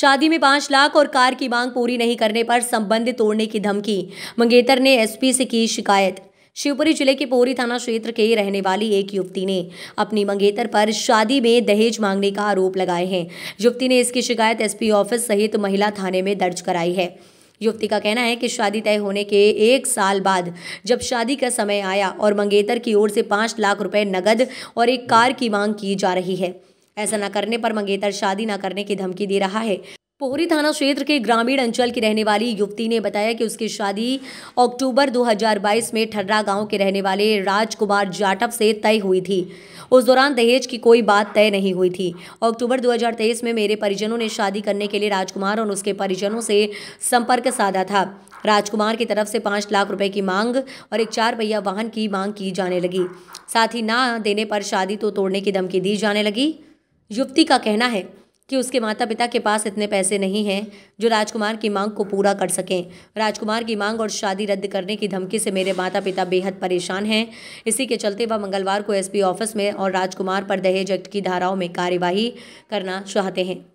शादी में पाँच लाख और कार की मांग पूरी नहीं करने पर संबंध तोड़ने की धमकी मंगेतर ने एसपी से की शिकायत शिवपुरी जिले के पोरी थाना क्षेत्र के रहने वाली एक युवती ने अपनी मंगेतर पर शादी में दहेज मांगने का आरोप लगाए हैं युवती ने इसकी शिकायत एसपी ऑफिस सहित महिला थाने में दर्ज कराई है युवती का कहना है कि शादी तय होने के एक साल बाद जब शादी का समय आया और मंगेतर की ओर से पाँच लाख रुपए नकद और एक कार की मांग की जा रही है ऐसा न करने पर मंगेतर शादी न करने की धमकी दे रहा है पोहरी थाना क्षेत्र के ग्रामीण अंचल की रहने वाली युवती ने बताया कि उसकी शादी अक्टूबर 2022 में ठर्रा गांव के रहने वाले राजकुमार जाटव से तय हुई थी उस दौरान दहेज की कोई बात तय नहीं हुई थी अक्टूबर 2023 में मेरे परिजनों ने शादी करने के लिए राजकुमार और उसके परिजनों से संपर्क साधा था राजकुमार की तरफ से पाँच लाख रुपए की मांग और एक चार पहिया वाहन की मांग की जाने लगी साथ ही ना देने पर शादी तो तोड़ने की धमकी दी जाने लगी युवती का कहना है कि उसके माता पिता के पास इतने पैसे नहीं हैं जो राजकुमार की मांग को पूरा कर सकें राजकुमार की मांग और शादी रद्द करने की धमकी से मेरे माता पिता बेहद परेशान हैं इसी के चलते वह मंगलवार को एसपी ऑफिस में और राजकुमार पर दहेज एक्ट की धाराओं में कार्यवाही करना चाहते हैं